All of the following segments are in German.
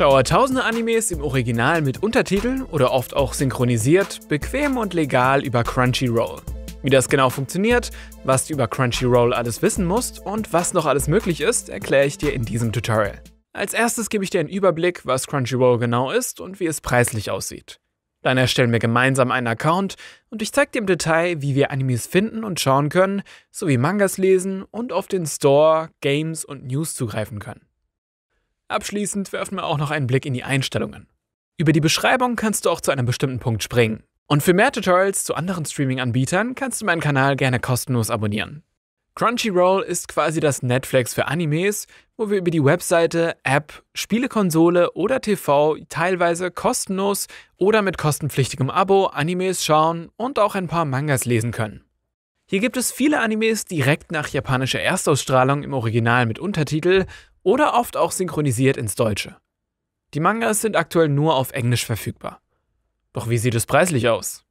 Watchower tausende Animes im Original mit Untertiteln oder oft auch synchronisiert, bequem und legal über Crunchyroll. Wie das genau funktioniert, was du über Crunchyroll alles wissen musst und was noch alles möglich ist, erkläre ich dir in diesem Tutorial. Als erstes gebe ich dir einen Überblick, was Crunchyroll genau ist und wie es preislich aussieht. Dann erstellen wir gemeinsam einen Account und ich zeige dir im Detail, wie wir Animes finden und schauen können, sowie Mangas lesen und auf den Store, Games und News zugreifen können. Abschließend werfen wir auch noch einen Blick in die Einstellungen. Über die Beschreibung kannst du auch zu einem bestimmten Punkt springen. Und für mehr Tutorials zu anderen Streaming-Anbietern kannst du meinen Kanal gerne kostenlos abonnieren. Crunchyroll ist quasi das Netflix für Animes, wo wir über die Webseite, App, Spielekonsole oder TV teilweise kostenlos oder mit kostenpflichtigem Abo Animes schauen und auch ein paar Mangas lesen können. Hier gibt es viele Animes direkt nach japanischer Erstausstrahlung im Original mit Untertitel oder oft auch synchronisiert ins Deutsche. Die Mangas sind aktuell nur auf Englisch verfügbar. Doch wie sieht es preislich aus?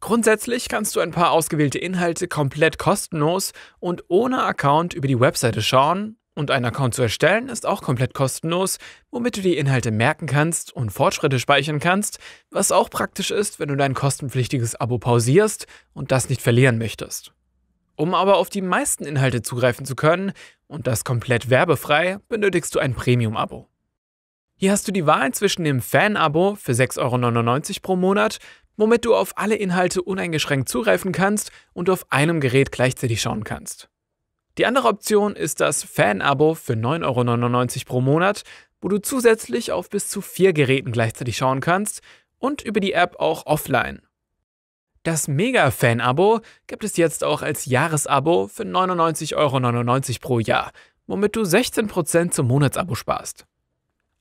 Grundsätzlich kannst du ein paar ausgewählte Inhalte komplett kostenlos und ohne Account über die Webseite schauen und ein Account zu erstellen ist auch komplett kostenlos, womit du die Inhalte merken kannst und Fortschritte speichern kannst, was auch praktisch ist, wenn du dein kostenpflichtiges Abo pausierst und das nicht verlieren möchtest. Um aber auf die meisten Inhalte zugreifen zu können, und das komplett werbefrei benötigst du ein Premium-Abo. Hier hast du die Wahl zwischen dem Fan-Abo für 6,99 Euro pro Monat, womit du auf alle Inhalte uneingeschränkt zugreifen kannst und auf einem Gerät gleichzeitig schauen kannst. Die andere Option ist das Fan-Abo für 9,99 Euro pro Monat, wo du zusätzlich auf bis zu vier Geräten gleichzeitig schauen kannst und über die App auch offline, das Mega-Fan-Abo gibt es jetzt auch als Jahresabo für 99,99 ,99 Euro pro Jahr, womit du 16% zum Monatsabo sparst.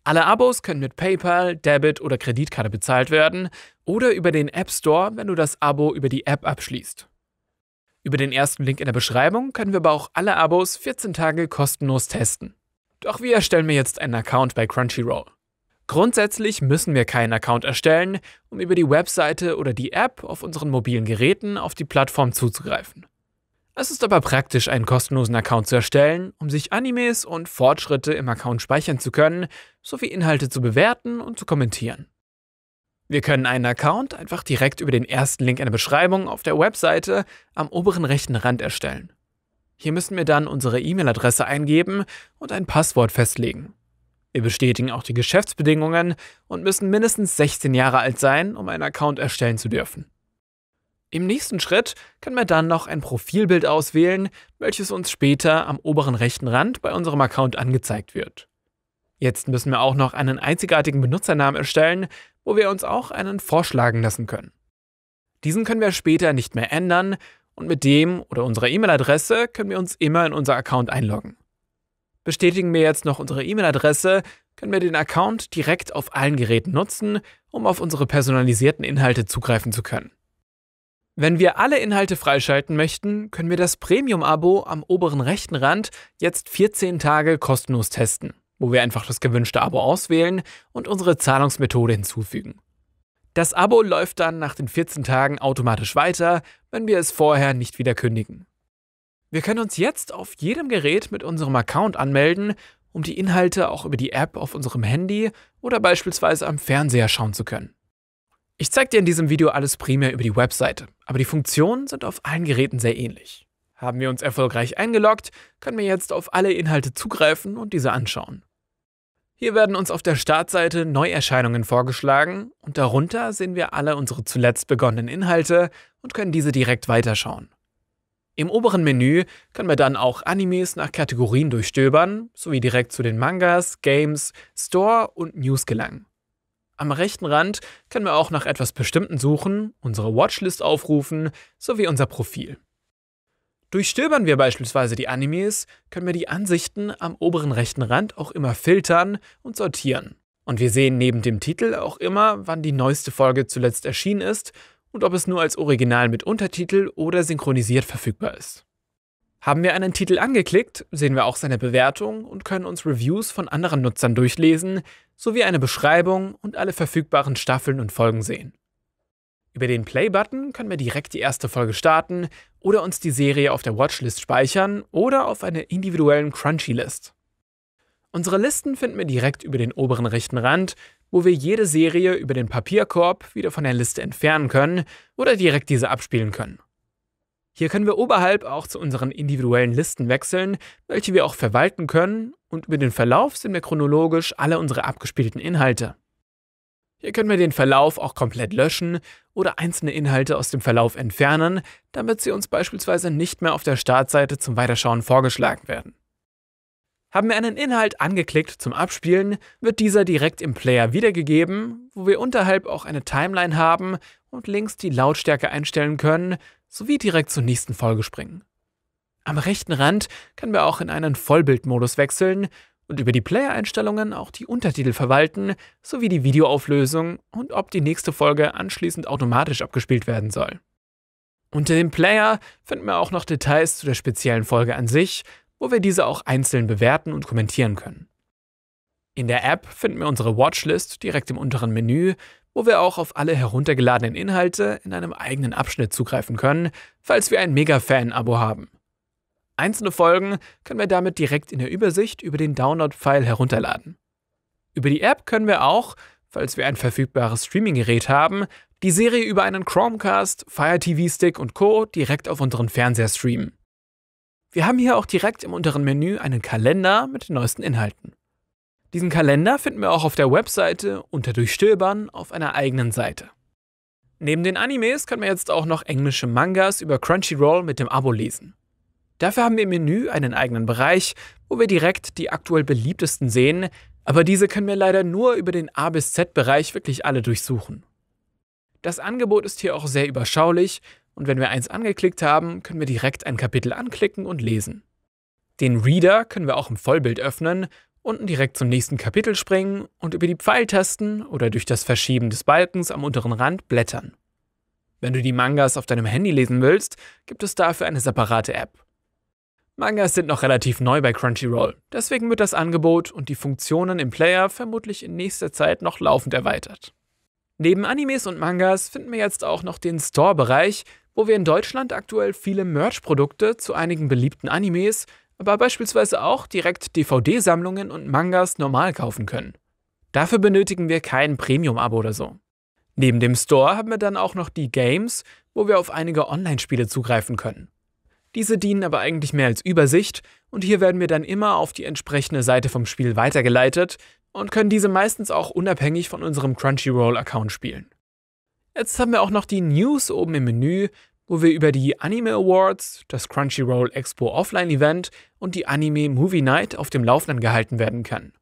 Alle Abos können mit PayPal, Debit oder Kreditkarte bezahlt werden oder über den App Store, wenn du das Abo über die App abschließt. Über den ersten Link in der Beschreibung können wir aber auch alle Abos 14 Tage kostenlos testen. Doch wir erstellen mir jetzt einen Account bei Crunchyroll. Grundsätzlich müssen wir keinen Account erstellen, um über die Webseite oder die App auf unseren mobilen Geräten auf die Plattform zuzugreifen. Es ist aber praktisch, einen kostenlosen Account zu erstellen, um sich Animes und Fortschritte im Account speichern zu können, sowie Inhalte zu bewerten und zu kommentieren. Wir können einen Account einfach direkt über den ersten Link einer Beschreibung auf der Webseite am oberen rechten Rand erstellen. Hier müssen wir dann unsere E-Mail-Adresse eingeben und ein Passwort festlegen. Wir bestätigen auch die Geschäftsbedingungen und müssen mindestens 16 Jahre alt sein, um einen Account erstellen zu dürfen. Im nächsten Schritt können wir dann noch ein Profilbild auswählen, welches uns später am oberen rechten Rand bei unserem Account angezeigt wird. Jetzt müssen wir auch noch einen einzigartigen Benutzernamen erstellen, wo wir uns auch einen vorschlagen lassen können. Diesen können wir später nicht mehr ändern und mit dem oder unserer E-Mail-Adresse können wir uns immer in unser Account einloggen bestätigen mir jetzt noch unsere E-Mail-Adresse, können wir den Account direkt auf allen Geräten nutzen, um auf unsere personalisierten Inhalte zugreifen zu können. Wenn wir alle Inhalte freischalten möchten, können wir das Premium-Abo am oberen rechten Rand jetzt 14 Tage kostenlos testen, wo wir einfach das gewünschte Abo auswählen und unsere Zahlungsmethode hinzufügen. Das Abo läuft dann nach den 14 Tagen automatisch weiter, wenn wir es vorher nicht wieder kündigen. Wir können uns jetzt auf jedem Gerät mit unserem Account anmelden, um die Inhalte auch über die App auf unserem Handy oder beispielsweise am Fernseher schauen zu können. Ich zeige dir in diesem Video alles primär über die Webseite, aber die Funktionen sind auf allen Geräten sehr ähnlich. Haben wir uns erfolgreich eingeloggt, können wir jetzt auf alle Inhalte zugreifen und diese anschauen. Hier werden uns auf der Startseite Neuerscheinungen vorgeschlagen und darunter sehen wir alle unsere zuletzt begonnenen Inhalte und können diese direkt weiterschauen. Im oberen Menü können wir dann auch Animes nach Kategorien durchstöbern, sowie direkt zu den Mangas, Games, Store und News gelangen. Am rechten Rand können wir auch nach etwas Bestimmten suchen, unsere Watchlist aufrufen, sowie unser Profil. Durchstöbern wir beispielsweise die Animes, können wir die Ansichten am oberen rechten Rand auch immer filtern und sortieren. Und wir sehen neben dem Titel auch immer, wann die neueste Folge zuletzt erschienen ist und ob es nur als Original mit Untertitel oder synchronisiert verfügbar ist. Haben wir einen Titel angeklickt, sehen wir auch seine Bewertung und können uns Reviews von anderen Nutzern durchlesen, sowie eine Beschreibung und alle verfügbaren Staffeln und Folgen sehen. Über den Play-Button können wir direkt die erste Folge starten oder uns die Serie auf der Watchlist speichern oder auf einer individuellen Crunchy-List. Unsere Listen finden wir direkt über den oberen rechten Rand wo wir jede Serie über den Papierkorb wieder von der Liste entfernen können oder direkt diese abspielen können. Hier können wir oberhalb auch zu unseren individuellen Listen wechseln, welche wir auch verwalten können und über den Verlauf sehen wir chronologisch alle unsere abgespielten Inhalte. Hier können wir den Verlauf auch komplett löschen oder einzelne Inhalte aus dem Verlauf entfernen, damit sie uns beispielsweise nicht mehr auf der Startseite zum Weiterschauen vorgeschlagen werden. Haben wir einen Inhalt angeklickt zum Abspielen, wird dieser direkt im Player wiedergegeben, wo wir unterhalb auch eine Timeline haben und links die Lautstärke einstellen können, sowie direkt zur nächsten Folge springen. Am rechten Rand können wir auch in einen Vollbildmodus wechseln und über die Player-Einstellungen auch die Untertitel verwalten, sowie die Videoauflösung und ob die nächste Folge anschließend automatisch abgespielt werden soll. Unter dem Player finden wir auch noch Details zu der speziellen Folge an sich wo wir diese auch einzeln bewerten und kommentieren können. In der App finden wir unsere Watchlist direkt im unteren Menü, wo wir auch auf alle heruntergeladenen Inhalte in einem eigenen Abschnitt zugreifen können, falls wir ein Mega-Fan-Abo haben. Einzelne Folgen können wir damit direkt in der Übersicht über den Download-File herunterladen. Über die App können wir auch, falls wir ein verfügbares Streaming-Gerät haben, die Serie über einen Chromecast, Fire TV Stick und Co. direkt auf unseren Fernseher streamen. Wir haben hier auch direkt im unteren Menü einen Kalender mit den neuesten Inhalten. Diesen Kalender finden wir auch auf der Webseite unter Durchstöbern auf einer eigenen Seite. Neben den Animes können wir jetzt auch noch englische Mangas über Crunchyroll mit dem Abo lesen. Dafür haben wir im Menü einen eigenen Bereich, wo wir direkt die aktuell beliebtesten sehen, aber diese können wir leider nur über den A bis Z Bereich wirklich alle durchsuchen. Das Angebot ist hier auch sehr überschaulich und wenn wir eins angeklickt haben, können wir direkt ein Kapitel anklicken und lesen. Den Reader können wir auch im Vollbild öffnen, unten direkt zum nächsten Kapitel springen und über die Pfeiltasten oder durch das Verschieben des Balkens am unteren Rand blättern. Wenn du die Mangas auf deinem Handy lesen willst, gibt es dafür eine separate App. Mangas sind noch relativ neu bei Crunchyroll, deswegen wird das Angebot und die Funktionen im Player vermutlich in nächster Zeit noch laufend erweitert. Neben Animes und Mangas finden wir jetzt auch noch den Store-Bereich, wo wir in Deutschland aktuell viele Merch-Produkte zu einigen beliebten Animes, aber beispielsweise auch direkt DVD-Sammlungen und Mangas normal kaufen können. Dafür benötigen wir kein Premium-Abo oder so. Neben dem Store haben wir dann auch noch die Games, wo wir auf einige Online-Spiele zugreifen können. Diese dienen aber eigentlich mehr als Übersicht und hier werden wir dann immer auf die entsprechende Seite vom Spiel weitergeleitet und können diese meistens auch unabhängig von unserem Crunchyroll-Account spielen. Jetzt haben wir auch noch die News oben im Menü, wo wir über die Anime Awards, das Crunchyroll Expo Offline Event und die Anime Movie Night auf dem Laufenden gehalten werden können.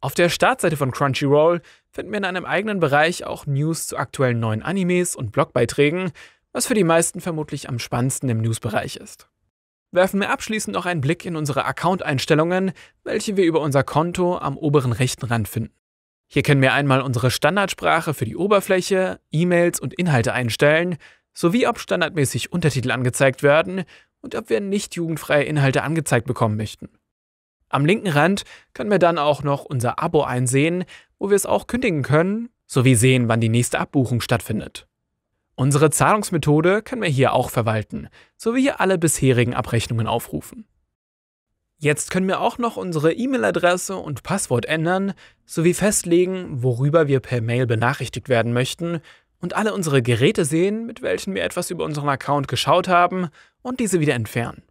Auf der Startseite von Crunchyroll finden wir in einem eigenen Bereich auch News zu aktuellen neuen Animes und Blogbeiträgen, was für die meisten vermutlich am spannendsten im Newsbereich ist. Werfen wir abschließend noch einen Blick in unsere Account-Einstellungen, welche wir über unser Konto am oberen rechten Rand finden. Hier können wir einmal unsere Standardsprache für die Oberfläche, E-Mails und Inhalte einstellen, sowie ob standardmäßig Untertitel angezeigt werden und ob wir nicht jugendfreie Inhalte angezeigt bekommen möchten. Am linken Rand können wir dann auch noch unser Abo einsehen, wo wir es auch kündigen können, sowie sehen, wann die nächste Abbuchung stattfindet. Unsere Zahlungsmethode können wir hier auch verwalten, sowie alle bisherigen Abrechnungen aufrufen. Jetzt können wir auch noch unsere E-Mail-Adresse und Passwort ändern, sowie festlegen, worüber wir per Mail benachrichtigt werden möchten und alle unsere Geräte sehen, mit welchen wir etwas über unseren Account geschaut haben und diese wieder entfernen.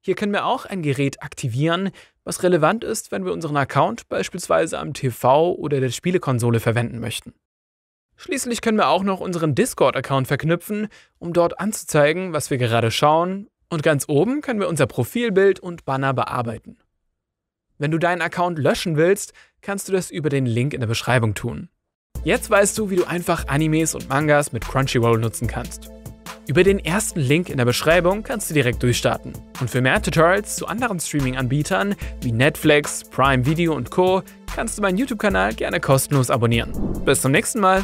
Hier können wir auch ein Gerät aktivieren, was relevant ist, wenn wir unseren Account beispielsweise am TV oder der Spielekonsole verwenden möchten. Schließlich können wir auch noch unseren Discord-Account verknüpfen, um dort anzuzeigen, was wir gerade schauen und ganz oben können wir unser Profilbild und Banner bearbeiten. Wenn du deinen Account löschen willst, kannst du das über den Link in der Beschreibung tun. Jetzt weißt du, wie du einfach Animes und Mangas mit Crunchyroll nutzen kannst. Über den ersten Link in der Beschreibung kannst du direkt durchstarten. Und für mehr Tutorials zu anderen Streaming-Anbietern wie Netflix, Prime Video und Co. kannst du meinen YouTube-Kanal gerne kostenlos abonnieren. Bis zum nächsten Mal!